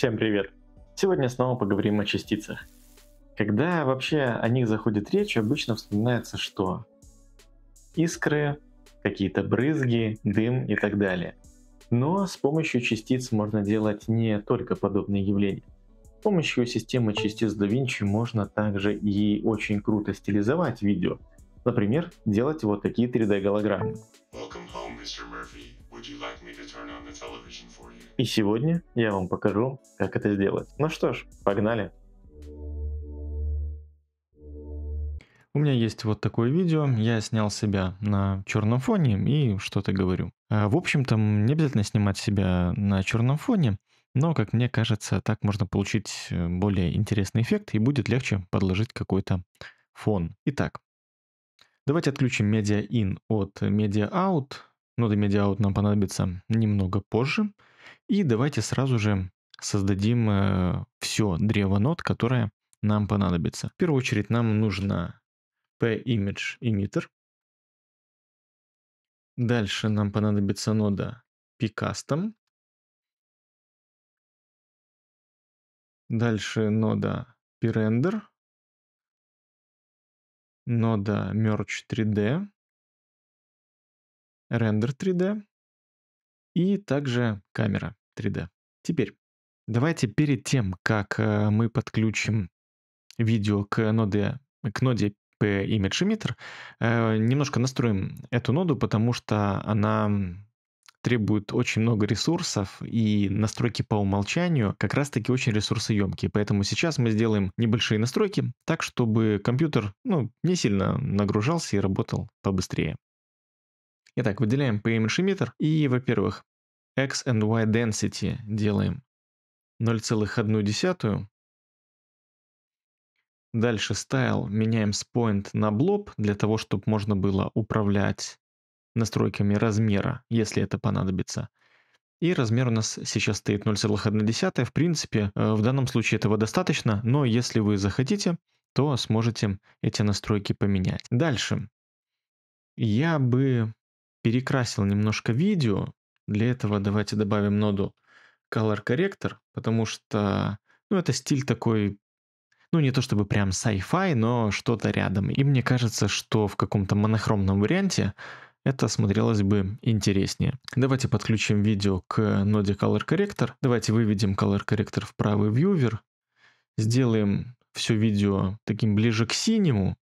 Всем привет! Сегодня снова поговорим о частицах. Когда вообще о них заходит речь, обычно вспоминается что? Искры, какие-то брызги, дым и так далее. Но с помощью частиц можно делать не только подобные явления. С помощью системы частиц Da Vinci можно также и очень круто стилизовать видео. Например, делать вот такие 3D-голограммы. like и сегодня я вам покажу, как это сделать. Ну что ж, погнали. У меня есть вот такое видео, я снял себя на черном фоне и что-то говорю. А, в общем-то, не обязательно снимать себя на черном фоне, но, как мне кажется, так можно получить э, более интересный эффект и будет легче подложить какой-то фон. Итак, давайте отключим Media In от Media Out. Нода ну, MediaOut нам понадобится немного позже. И давайте сразу же создадим э, все древо нод, которое нам понадобится. В первую очередь нам нужно p-image emitter. Дальше нам понадобится нода pcustom. Дальше нода prender. Нода merge 3D рендер 3D и также камера 3D. Теперь давайте перед тем, как э, мы подключим видео к ноде, к ноде Image Emitter, э, немножко настроим эту ноду, потому что она требует очень много ресурсов, и настройки по умолчанию как раз-таки очень ресурсоемкие. Поэтому сейчас мы сделаем небольшие настройки так, чтобы компьютер ну, не сильно нагружался и работал побыстрее. Итак, выделяем PM-решиметр и, во-первых, X and Y density делаем 0,1. Дальше style меняем с point на blob для того, чтобы можно было управлять настройками размера, если это понадобится. И размер у нас сейчас стоит 0,1. В принципе, э, в данном случае этого достаточно, но если вы захотите, то сможете эти настройки поменять. Дальше. Я бы перекрасил немножко видео. Для этого давайте добавим ноду Color Corrector, потому что ну, это стиль такой, ну не то чтобы прям sci-fi, но что-то рядом. И мне кажется, что в каком-то монохромном варианте это смотрелось бы интереснее. Давайте подключим видео к ноде Color Corrector. Давайте выведем Color Corrector в правый вьювер. Сделаем все видео таким ближе к синему.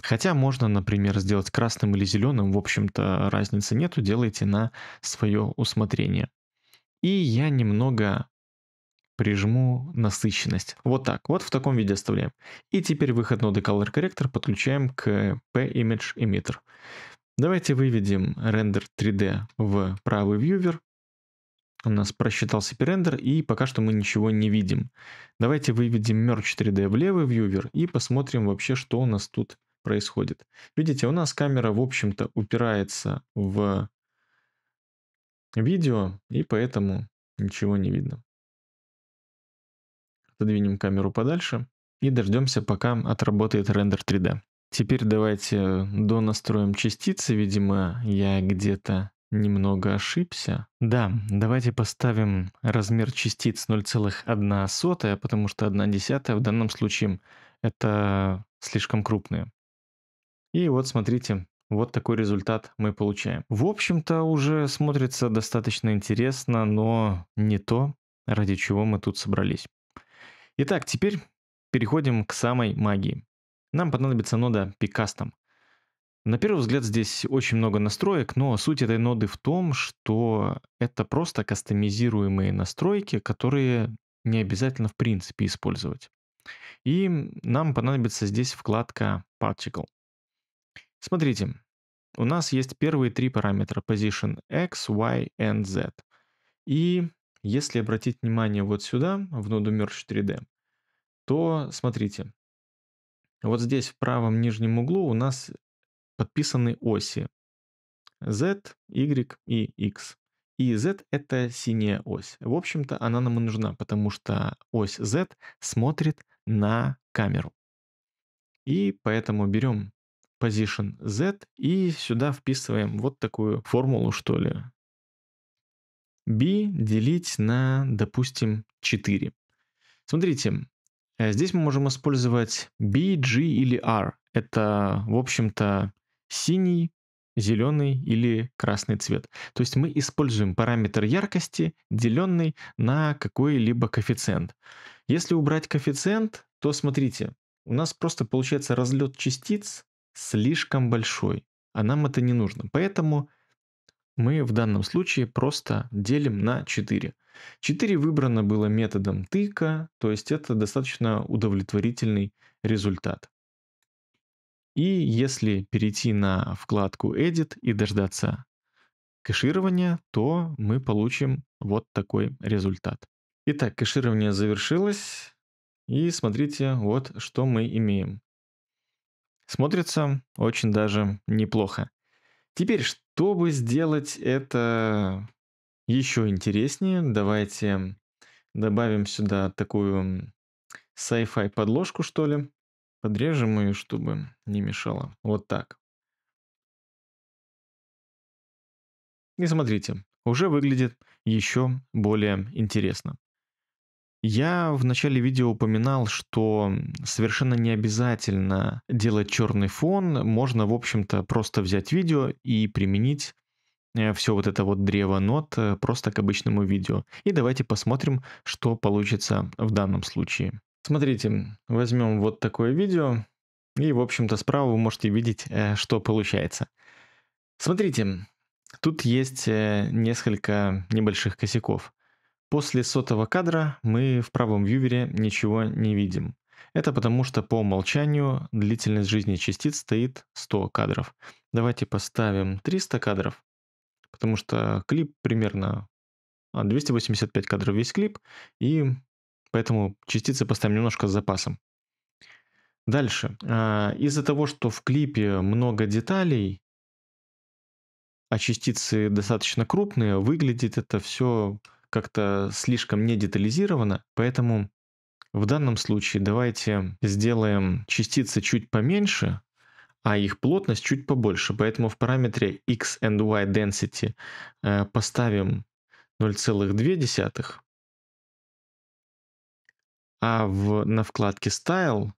Хотя можно, например, сделать красным или зеленым, в общем-то разницы нету, делайте на свое усмотрение. И я немного прижму насыщенность. Вот так, вот в таком виде оставляем. И теперь выход ноды Color Corrector подключаем к P-Image Emitter. Давайте выведем рендер 3D в правый вьювер. У нас просчитался перендер, и пока что мы ничего не видим. Давайте выведем Merge 3D в левый вьювер и посмотрим вообще, что у нас тут происходит. Видите, у нас камера, в общем-то, упирается в видео, и поэтому ничего не видно. Отодвинем камеру подальше и дождемся, пока отработает рендер 3D. Теперь давайте донастроим частицы. Видимо, я где-то немного ошибся. Да, давайте поставим размер частиц 0,1, потому что 1 десятая в данном случае это слишком крупные. И вот смотрите, вот такой результат мы получаем. В общем-то уже смотрится достаточно интересно, но не то, ради чего мы тут собрались. Итак, теперь переходим к самой магии. Нам понадобится нода Picastom. На первый взгляд здесь очень много настроек, но суть этой ноды в том, что это просто кастомизируемые настройки, которые не обязательно в принципе использовать. И нам понадобится здесь вкладка Particle. Смотрите, у нас есть первые три параметра position x, y and z. И если обратить внимание вот сюда, в ноду Merge 3D, то смотрите, вот здесь в правом нижнем углу у нас подписаны оси z, y и x. И z это синяя ось. В общем-то, она нам и нужна, потому что ось z смотрит на камеру. И поэтому берем position z и сюда вписываем вот такую формулу, что ли. b делить на, допустим, 4. Смотрите, э, здесь мы можем использовать b, g или r. Это, в общем-то, синий, зеленый или красный цвет. То есть мы используем параметр яркости, деленный на какой-либо коэффициент. Если убрать коэффициент, то смотрите, у нас просто получается разлет частиц слишком большой, а нам это не нужно. Поэтому мы в данном случае просто делим на 4. 4 выбрано было методом тыка, то есть это достаточно удовлетворительный результат. И если перейти на вкладку Edit и дождаться кэширования, то мы получим вот такой результат. Итак, кэширование завершилось. И смотрите, вот что мы имеем смотрится очень даже неплохо. Теперь, чтобы сделать это еще интереснее, давайте добавим сюда такую sci-fi подложку, что ли. Подрежем ее, чтобы не мешало. Вот так. И смотрите, уже выглядит еще более интересно. Я в начале видео упоминал, что совершенно не обязательно делать черный фон, можно, в общем-то, просто взять видео и применить э, все вот это вот древо нот э, просто к обычному видео. И давайте посмотрим, что получится в данном случае. Смотрите, возьмем вот такое видео, и, в общем-то, справа вы можете видеть, э, что получается. Смотрите, тут есть несколько небольших косяков. После сотого кадра мы в правом вьювере ничего не видим. Это потому, что по умолчанию длительность жизни частиц стоит 100 кадров. Давайте поставим 300 кадров, потому что клип примерно 285 а, кадров весь клип, и поэтому частицы поставим немножко с запасом. Дальше. А, из-за того, что в клипе много деталей, а частицы достаточно крупные, выглядит это все как-то слишком не детализировано, поэтому в данном случае давайте сделаем частицы чуть поменьше, а их плотность чуть побольше. Поэтому в параметре x and y density э, поставим 0,2, а в, на вкладке Style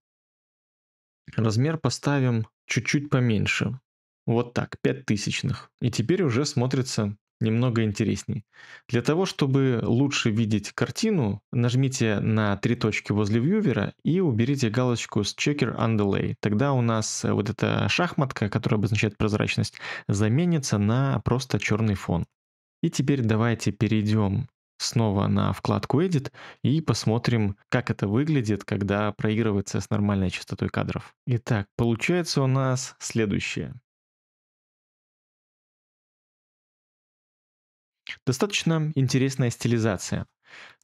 размер поставим чуть-чуть поменьше. Вот так, 5 тысячных. И теперь уже смотрится немного интереснее. Для того, чтобы лучше видеть картину, нажмите на три точки возле вьювера и уберите галочку с Checker Underlay. Тогда у нас э, вот эта шахматка, которая обозначает прозрачность, заменится на просто черный фон. И теперь давайте перейдем снова на вкладку Edit и посмотрим, как это выглядит, когда проигрывается с нормальной частотой кадров. Итак, получается у нас следующее. Достаточно интересная стилизация.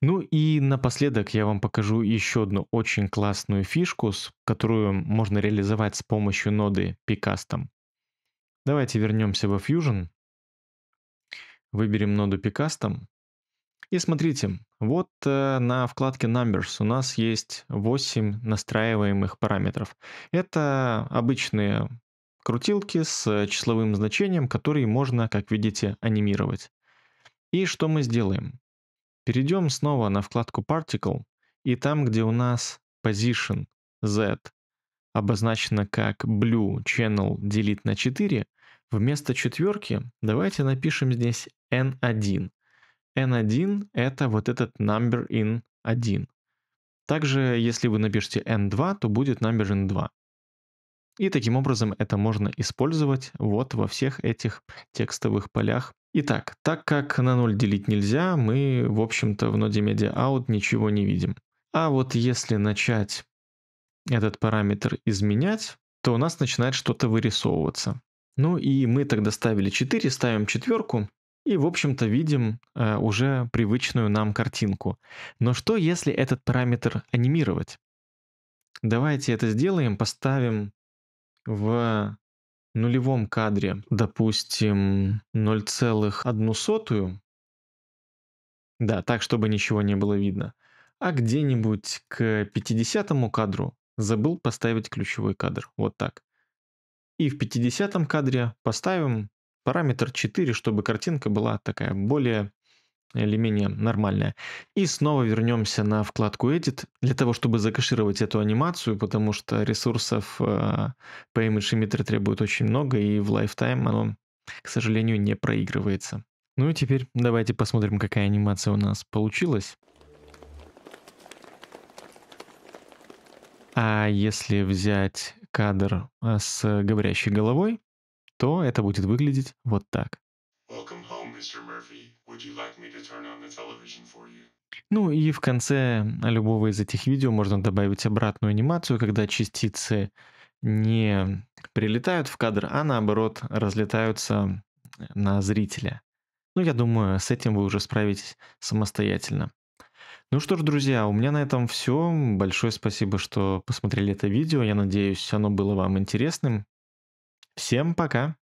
Ну и напоследок я вам покажу еще одну очень классную фишку, которую можно реализовать с помощью ноды Picastom. Давайте вернемся во Fusion. Выберем ноду Picastom. И смотрите, вот э, на вкладке Numbers у нас есть 8 настраиваемых параметров. Это обычные крутилки с э, числовым значением, которые можно, как видите, анимировать. И что мы сделаем? Перейдем снова на вкладку Particle, и там, где у нас Position Z обозначено как Blue Channel делить на 4, вместо четверки давайте напишем здесь N1. N1 это вот этот number in 1. Также, если вы напишете N2, то будет number in 2. И таким образом это можно использовать вот во всех этих текстовых полях Итак, так как на 0 делить нельзя, мы, в общем-то, в ноде MediaOut ничего не видим. А вот если начать этот параметр изменять, то у нас начинает что-то вырисовываться. Ну и мы тогда ставили 4, ставим четверку, и, в общем-то, видим э, уже привычную нам картинку. Но что, если этот параметр анимировать? Давайте это сделаем, поставим в нулевом кадре, допустим, 0,1, да, так, чтобы ничего не было видно, а где-нибудь к 50 кадру забыл поставить ключевой кадр, вот так. И в 50 кадре поставим параметр 4, чтобы картинка была такая более или менее нормальная. И снова вернемся на вкладку Edit для того, чтобы закашировать эту анимацию, потому что ресурсов э, по Image Emitter требует очень много, и в Lifetime оно, к сожалению, не проигрывается. Ну и теперь давайте посмотрим, какая анимация у нас получилась. А если взять кадр э, с говорящей головой, то это будет выглядеть вот так. Welcome home, Mr. Murphy. Ну и в конце любого из этих видео можно добавить обратную анимацию, когда частицы не прилетают в кадр, а наоборот разлетаются на зрителя. Ну, я думаю, с этим вы уже справитесь самостоятельно. Ну что ж, друзья, у меня на этом все. Большое спасибо, что посмотрели это видео. Я надеюсь, оно было вам интересным. Всем пока!